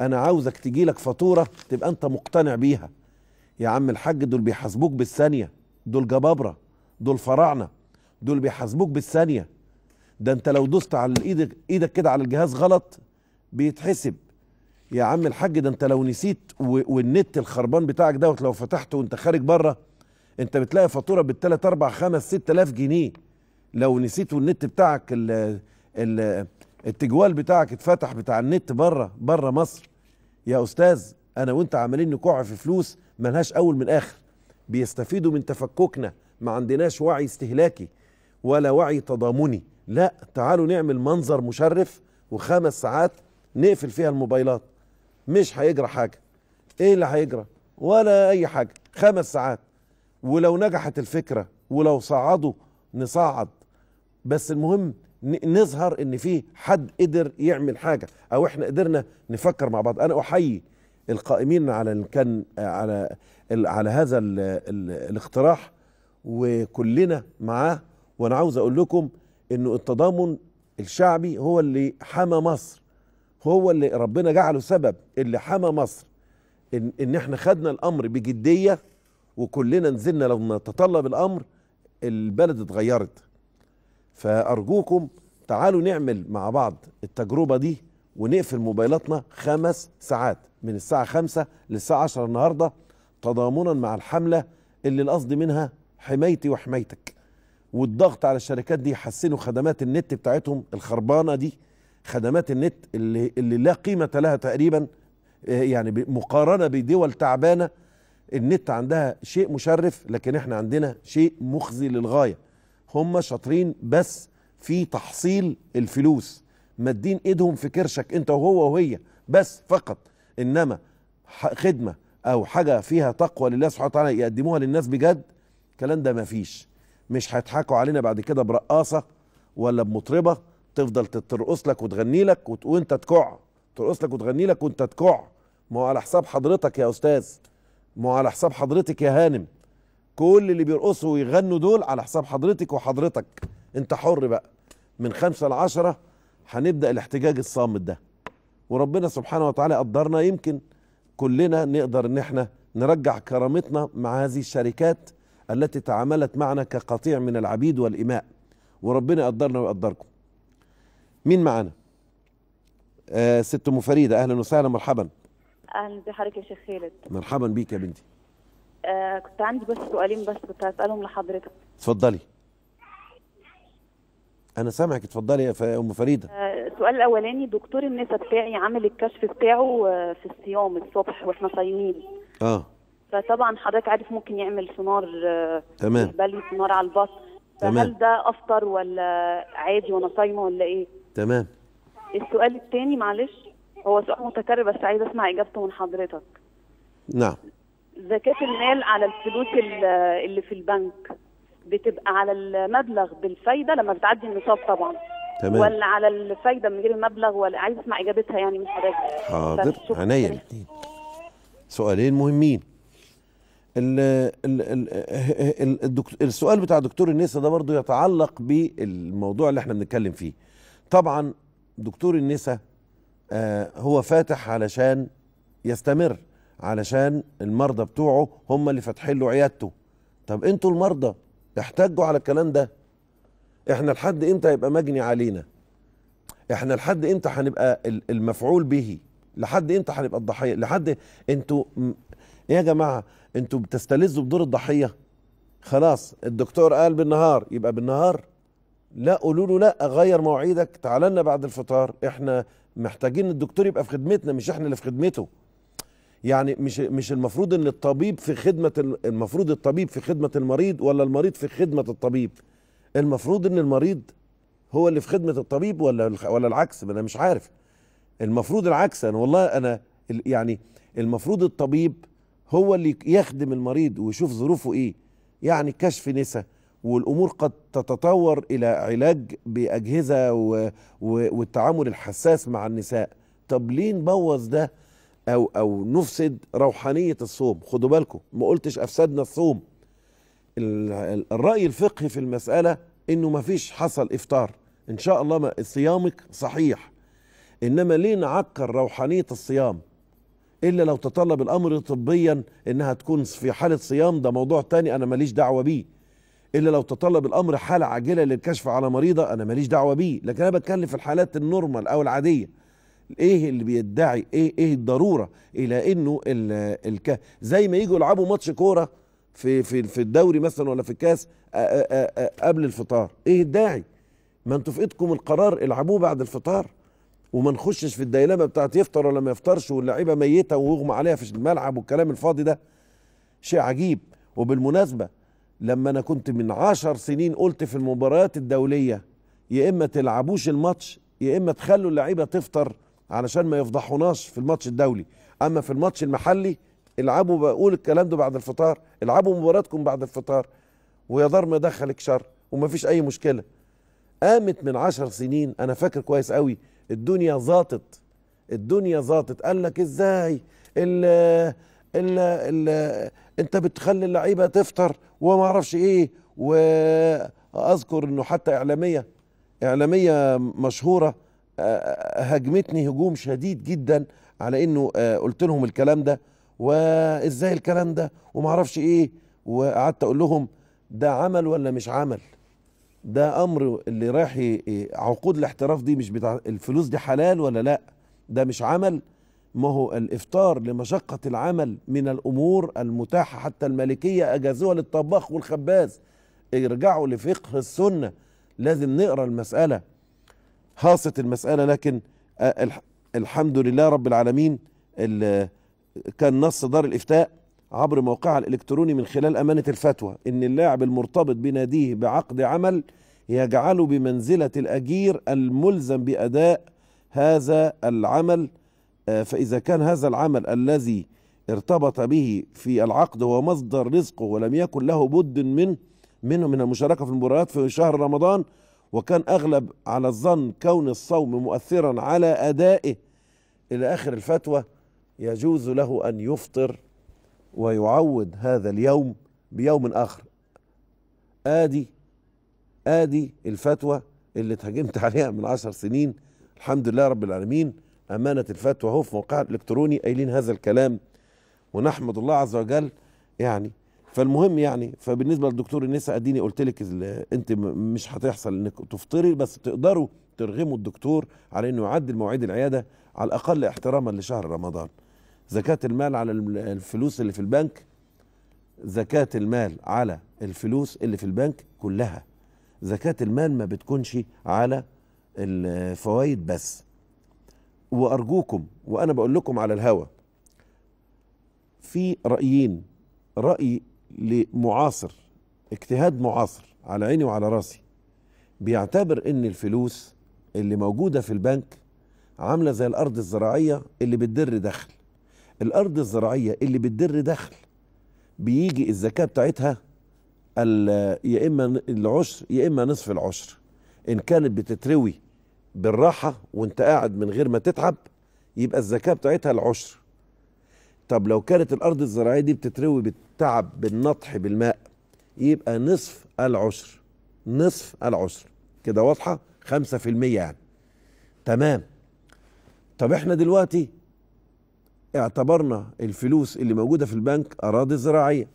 انا عاوزك تجي لك فاتوره تبقى انت مقتنع بيها يا عم الحاج دول بيحاسبوك بالثانيه دول جبابره دول فراعنه دول بيحاسبوك بالثانيه ده انت لو دوست على ايدك ايدك كده على الجهاز غلط بيتحسب يا عم الحاج ده انت لو نسيت والنت الخربان بتاعك دوت لو فتحته وانت خارج بره انت بتلاقي فاتوره بالثلاث اربع خمس ست الاف جنيه لو نسيت والنت بتاعك ال ال التجوال بتاعك اتفتح بتاع النت بره بره مصر يا استاذ انا وانت عمالين نكوع في فلوس ملهاش اول من اخر بيستفيدوا من تفككنا ما عندناش وعي استهلاكي ولا وعي تضامني لا تعالوا نعمل منظر مشرف وخمس ساعات نقفل فيها الموبايلات مش هيجرى حاجه ايه اللي هيجرى ولا اي حاجه خمس ساعات ولو نجحت الفكره ولو صعدوا نصعد بس المهم نظهر ان في حد قدر يعمل حاجه او احنا قدرنا نفكر مع بعض انا احيي القائمين على كان على على هذا ال ال الاقتراح وكلنا معاه وانا عاوز اقول لكم انه التضامن الشعبي هو اللي حمى مصر هو اللي ربنا جعله سبب اللي حمى مصر ان, إن احنا خدنا الامر بجديه وكلنا نزلنا لو نتطلب الامر البلد اتغيرت فارجوكم تعالوا نعمل مع بعض التجربه دي ونقفل موبايلاتنا خمس ساعات من الساعه خمسة للساعه عشرة النهارده تضامنا مع الحمله اللي القصد منها حمايتي وحمايتك والضغط على الشركات دي يحسنوا خدمات النت بتاعتهم الخربانه دي خدمات النت اللي, اللي لا قيمة لها تقريبا آه، يعني مقارنة بدول تعبانة النت عندها شيء مشرف لكن احنا عندنا شيء مخزي للغاية هم شاطرين بس في تحصيل الفلوس مادين ايدهم في كرشك انت وهو وهي بس فقط انما خدمة او حاجة فيها تقوى لله سبحانه وتعالى يقدموها للناس بجد الكلام ده مفيش مش هيضحكوا علينا بعد كده برقاصة ولا بمطربة تفضل ترقص لك وتغني لك وانت تكع ترقص لك وتغني لك وانت تكع ما هو على حساب حضرتك يا استاذ ما هو على حساب حضرتك يا هانم كل اللي بيرقصوا ويغنوا دول على حساب حضرتك وحضرتك انت حر بقى من خمسة لعشرة هنبدأ الاحتجاج الصامت ده وربنا سبحانه وتعالى قدرنا يمكن كلنا نقدر ان احنا نرجع كرامتنا مع هذه الشركات التي تعاملت معنا كقطيع من العبيد والإماء وربنا يقدرنا ويقدركم مين معانا آه ست ام فريده اهلا وسهلا مرحبا اهلا بحضرتك يا شيخ خالد مرحبا بيك يا بنتي آه كنت عندي بس سؤالين بس كنت هسالهم لحضرتك اتفضلي انا سامعك اتفضلي يا ام فريده آه السؤال الاولاني دكتور النساء بتاعي عامل الكشف بتاعه آه في الصيام الصبح واحنا صايمين اه فطبعا حضرتك عارف ممكن يعمل سونار آه تمام بالي سونار على البطن تمام ده افطر ولا عادي وانا صايمه ولا ايه تمام السؤال الثاني معلش هو سؤال متكرر بس عايز اسمع اجابته من حضرتك نعم زكاة المال على الفلوس اللي في البنك بتبقى على المبلغ بالفايدة لما بتعدي النصاب طبعا تمام ولا على الفايدة من غير المبلغ ولا عايز اسمع اجابتها يعني من حضرتك حاضر عينيا الاثنين سؤالين مهمين ال ال ال السؤال بتاع دكتور النسا ده برضه يتعلق بالموضوع اللي احنا بنتكلم فيه طبعا دكتور النساء آه، هو فاتح علشان يستمر علشان المرضى بتوعه هم اللي فاتحين له عيادته طب انتوا المرضى احتجوا على الكلام ده احنا لحد امتى هيبقى مجني علينا احنا لحد امتى هنبقى المفعول به لحد امتى هنبقى الضحيه لحد انتوا يا جماعه انتوا بتستلذوا بدور الضحيه خلاص الدكتور قال بالنهار يبقى بالنهار لا قولوا له لا غير مواعيدك تعال لنا بعد الفطار احنا محتاجين الدكتور يبقى في خدمتنا مش احنا اللي في خدمته يعني مش مش المفروض ان الطبيب في خدمه المفروض الطبيب في خدمه المريض ولا المريض في خدمه الطبيب المفروض ان المريض هو اللي في خدمه الطبيب ولا ولا العكس ما انا مش عارف المفروض العكس انا والله انا يعني المفروض الطبيب هو اللي يخدم المريض ويشوف ظروفه ايه يعني كشف نسا والامور قد تتطور الى علاج باجهزه و... و... والتعامل الحساس مع النساء طب ليه نبوظ ده او او نفسد روحانيه الصوم خدوا بالكم ما قلتش افسدنا الصوم الراي الفقهي في المساله انه ما فيش حصل افطار ان شاء الله ما صيامك صحيح انما ليه نعكر روحانيه الصيام الا لو تطلب الامر طبيا انها تكون في حاله صيام ده موضوع تاني انا ماليش دعوه بيه الا لو تطلب الامر حاله عاجله للكشف على مريضه انا ماليش دعوه بيه لكن انا بتكلم في الحالات النورمال او العاديه ايه اللي بيدعي ايه ايه الضروره الى انه الـ زي ما يجوا يلعبوا ماتش كوره في في في الدوري مثلا ولا في الكاس قبل الفطار ايه الداعي ما انتوا في ايدكم القرار العبوه بعد الفطار وما نخشش في الديلمه بتاعت يفطر ولا ما يفطرش واللعيبه ميته ويغمى عليها في الملعب والكلام الفاضي ده شيء عجيب وبالمناسبه لما انا كنت من عشر سنين قلت في المباريات الدوليه يا اما تلعبوش الماتش يا اما تخلوا اللعيبه تفطر علشان ما يفضحوناش في الماتش الدولي اما في الماتش المحلي العبوا بقول الكلام ده بعد الفطار العبوا مباراتكم بعد الفطار ويا دار ما دخلك شر وما فيش اي مشكله قامت من عشر سنين انا فاكر كويس قوي الدنيا ظاطت الدنيا ظاطت قال لك ازاي ال ال ال انت بتخلي اللعيبه تفطر وما اعرفش ايه واذكر انه حتى اعلاميه اعلاميه مشهوره آه، آه، هاجمتني هجوم شديد جدا على انه آه، قلت لهم الكلام ده وازاي الكلام ده وما اعرفش ايه وقعدت اقول لهم ده عمل ولا مش عمل ده امر اللي رايح عقود الاحتراف دي مش بتاع الفلوس دي حلال ولا لا ده مش عمل ما هو الافطار لمشقه العمل من الامور المتاحه حتى المالكيه اجازوها للطباخ والخباز ارجعوا لفقه السنه لازم نقرا المساله خاصه المساله لكن آه، الحمد لله رب العالمين كان نص دار الافتاء عبر موقعها الالكتروني من خلال امانه الفتوى ان اللاعب المرتبط بناديه بعقد عمل يجعله بمنزله الاجير الملزم باداء هذا العمل آه، فإذا كان هذا العمل الذي ارتبط به في العقد هو مصدر رزقه ولم يكن له بد من منه من المشاركة في المباريات في شهر رمضان وكان أغلب على الظن كون الصوم مؤثرا على أدائه إلى آخر الفتوى يجوز له أن يفطر ويعوض هذا اليوم بيوم آخر آدي آدي الفتوى اللي تهجمت عليها من عشر سنين الحمد لله رب العالمين أمانة الفتوى هو في موقعها الإلكتروني قايلين هذا الكلام ونحمد الله عز وجل يعني فالمهم يعني فبالنسبة للدكتور النساء أديني قلت لك أنت مش هتحصل إنك تفطري بس تقدروا ترغموا الدكتور على إنه يعدل مواعيد العيادة على الأقل احتراما لشهر رمضان زكاة المال على الفلوس اللي في البنك زكاة المال على الفلوس اللي في البنك كلها زكاة المال ما بتكونش على الفوائد بس وارجوكم وانا بقول لكم على الهوى في رايين راي لمعاصر اجتهاد معاصر على عيني وعلى راسي بيعتبر ان الفلوس اللي موجوده في البنك عامله زي الارض الزراعيه اللي بتدر دخل الارض الزراعيه اللي بتدر دخل بيجي الزكاه بتاعتها يا اما العشر يا اما نصف العشر ان كانت بتتروي بالراحه وانت قاعد من غير ما تتعب يبقى الزكاه بتاعتها العشر طب لو كانت الارض الزراعيه دي بتتروي بالتعب بالنطح بالماء يبقى نصف العشر نصف العشر كده واضحه 5% يعني تمام طب احنا دلوقتي اعتبرنا الفلوس اللي موجوده في البنك اراضي زراعيه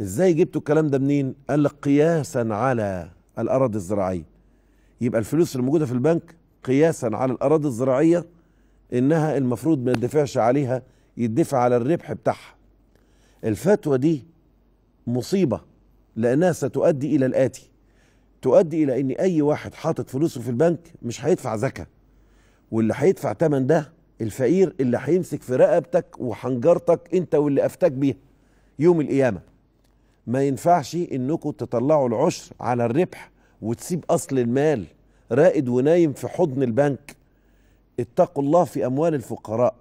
ازاي جبتوا الكلام ده منين قال لك قياسا على الاراضي الزراعيه يبقى الفلوس اللي موجوده في البنك قياسا على الاراضي الزراعيه انها المفروض ما يدفعش عليها يدفع على الربح بتاعها الفتوى دي مصيبه لانها ستؤدي الى الاتي تؤدي الى ان اي واحد حاطط فلوسه في البنك مش هيدفع زكاه واللي هيدفع تمن ده الفقير اللي هيمسك في رقبتك وحنجرتك انت واللي افتاك بيها يوم القيامه ما ينفعش انكم تطلعوا العشر على الربح وتسيب اصل المال رائد ونايم في حضن البنك اتقوا الله في اموال الفقراء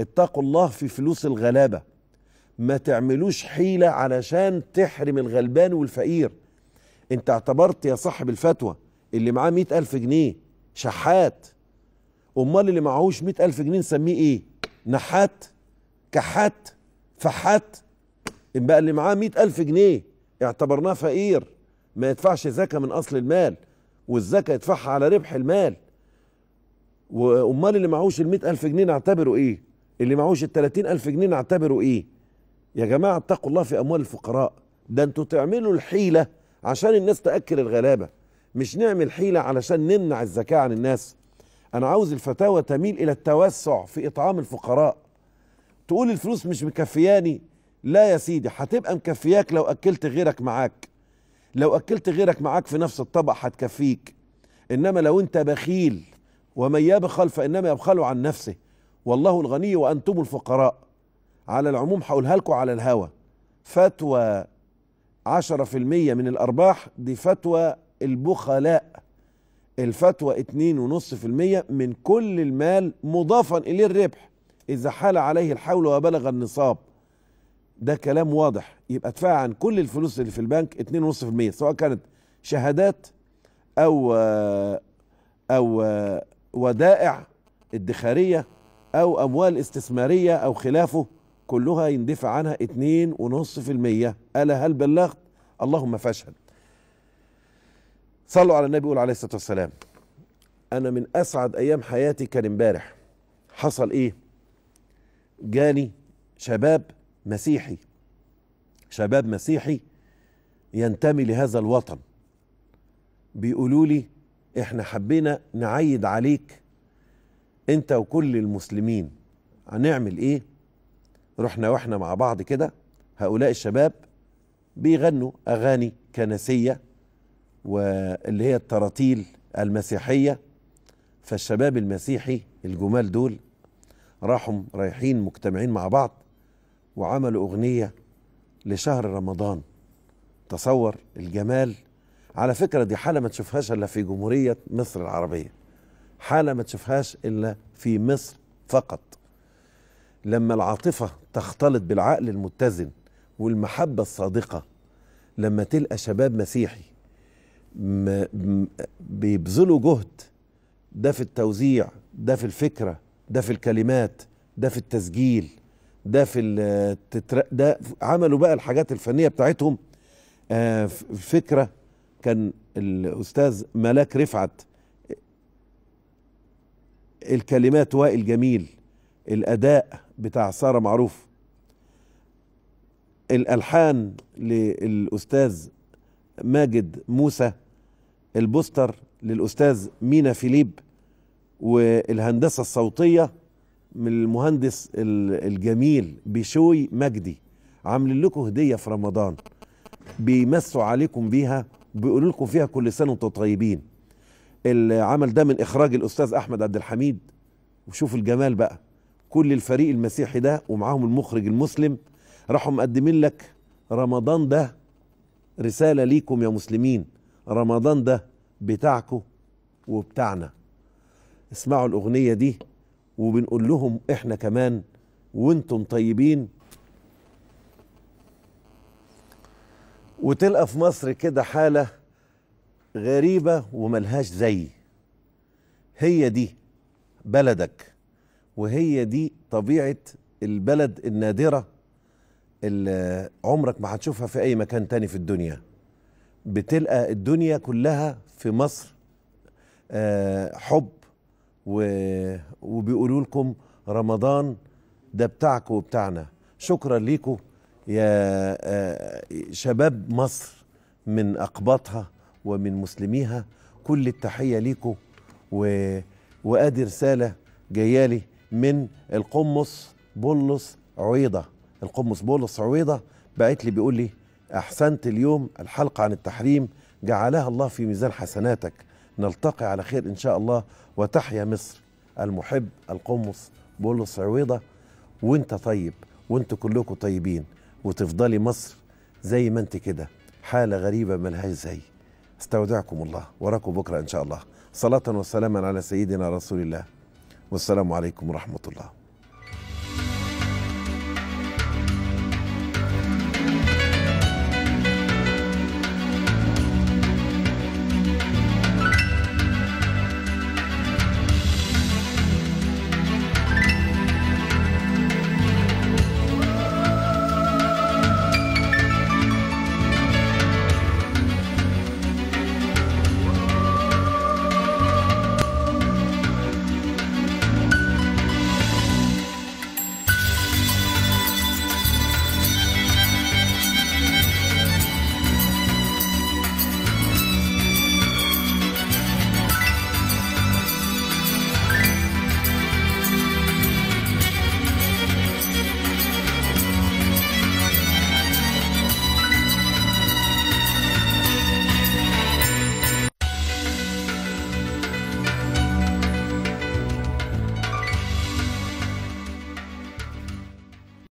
اتقوا الله في فلوس الغلابه ما تعملوش حيله علشان تحرم الغلبان والفقير انت اعتبرت يا صاحب الفتوى اللي معاه مئة ألف جنيه شحات امال اللي معهوش مئة ألف جنيه نسميه ايه نحات كحات فحات ان بقى اللي معاه مئة ألف جنيه اعتبرناه فقير ما يدفعش زكاة من أصل المال والزكاة يدفعها على ربح المال وأمال اللي معهوش المئة ألف جنيه نعتبره إيه اللي معهوش التلاتين ألف جنيه نعتبره إيه يا جماعة اتقوا الله في أموال الفقراء ده انتوا تعملوا الحيلة عشان الناس تأكل الغلابة مش نعمل حيلة علشان نمنع الزكاة عن الناس أنا عاوز الفتاوى تميل إلى التوسع في إطعام الفقراء تقول الفلوس مش مكفياني لا يا سيدي هتبقى مكفياك لو أكلت غيرك معاك لو اكلت غيرك معاك في نفس الطبق هتكفيك انما لو انت بخيل ومن يبخل فانما يبخل عن نفسه والله الغني وانتم الفقراء على العموم هقولها لكم على الهوى فتوى 10% من الارباح دي فتوى البخلاء الفتوى 2.5% من كل المال مضافا اليه الربح اذا حال عليه الحول وبلغ النصاب ده كلام واضح يبقى ادفع عن كل الفلوس اللي في البنك 2.5% سواء كانت شهادات او او ودائع ادخاريه او اموال استثماريه او خلافه كلها يندفع عنها 2.5% الا هل بلغت اللهم فاشهد صلوا على النبي يقول عليه الصلاه والسلام انا من اسعد ايام حياتي كان امبارح حصل ايه جاني شباب مسيحي شباب مسيحي ينتمي لهذا الوطن بيقولوا لي احنا حبينا نعيد عليك انت وكل المسلمين هنعمل ايه رحنا واحنا مع بعض كده هؤلاء الشباب بيغنوا اغاني كنسيه واللي هي التراتيل المسيحيه فالشباب المسيحي الجمال دول راحوا رايحين مجتمعين مع بعض وعملوا أغنية لشهر رمضان تصور الجمال على فكرة دي حالة ما تشوفهاش إلا في جمهورية مصر العربية حالة ما تشوفهاش إلا في مصر فقط لما العاطفة تختلط بالعقل المتزن والمحبة الصادقة لما تلقى شباب مسيحي بيبذلوا جهد ده في التوزيع ده في الفكرة ده في الكلمات ده في التسجيل ده في ده عملوا بقى الحاجات الفنيه بتاعتهم آه فكره كان الاستاذ ملاك رفعت الكلمات وائل جميل الاداء بتاع ساره معروف الالحان للاستاذ ماجد موسى البوستر للاستاذ مينا فيليب والهندسه الصوتيه من المهندس الجميل بشوي مجدي عاملين لكم هديه في رمضان بيمسوا عليكم بيها بيقولوا لكم فيها كل سنه وانتم طيبين العمل ده من اخراج الاستاذ احمد عبد الحميد وشوف الجمال بقى كل الفريق المسيحي ده ومعاهم المخرج المسلم راحوا مقدمين لك رمضان ده رساله ليكم يا مسلمين رمضان ده بتاعكم وبتاعنا اسمعوا الاغنيه دي وبنقول لهم احنا كمان وانتم طيبين وتلقى في مصر كده حالة غريبة وملهاش زي هي دي بلدك وهي دي طبيعة البلد النادرة اللي عمرك ما هتشوفها في أي مكان تاني في الدنيا بتلقى الدنيا كلها في مصر آه، حب وبيقولوا لكم رمضان ده بتاعكم وبتاعنا شكرا ليكم يا آه، شباب مصر من أقباطها ومن مسلميها كل التحية ليكم و... وأدي رسالة جايالي من القمص بولس عويضة القمص بولس عويضة بعت لي بيقول لي أحسنت اليوم الحلقة عن التحريم جعلها الله في ميزان حسناتك نلتقي على خير إن شاء الله وتحيا مصر المحب القمص بولس عويضة وانت طيب وانت كلكم طيبين وتفضلي مصر زي ما انت كده حاله غريبه ملهاش زي استودعكم الله وراكم بكره ان شاء الله صلاه وسلاما على سيدنا رسول الله والسلام عليكم ورحمه الله